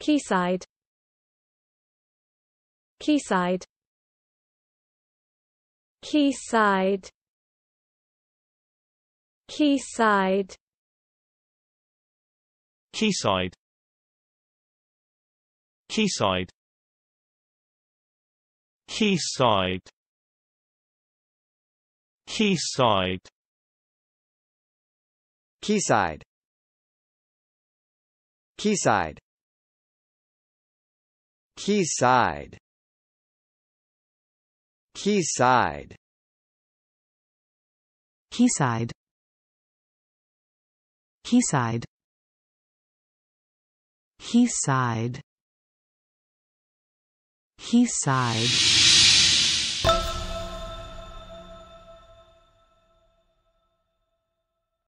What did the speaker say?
Quayside Quayside Quayside Quayside Quayside Quayside Quayside Quayside Quayside Quayside Quayside Quayside Quayside Quayside Quayside Quayside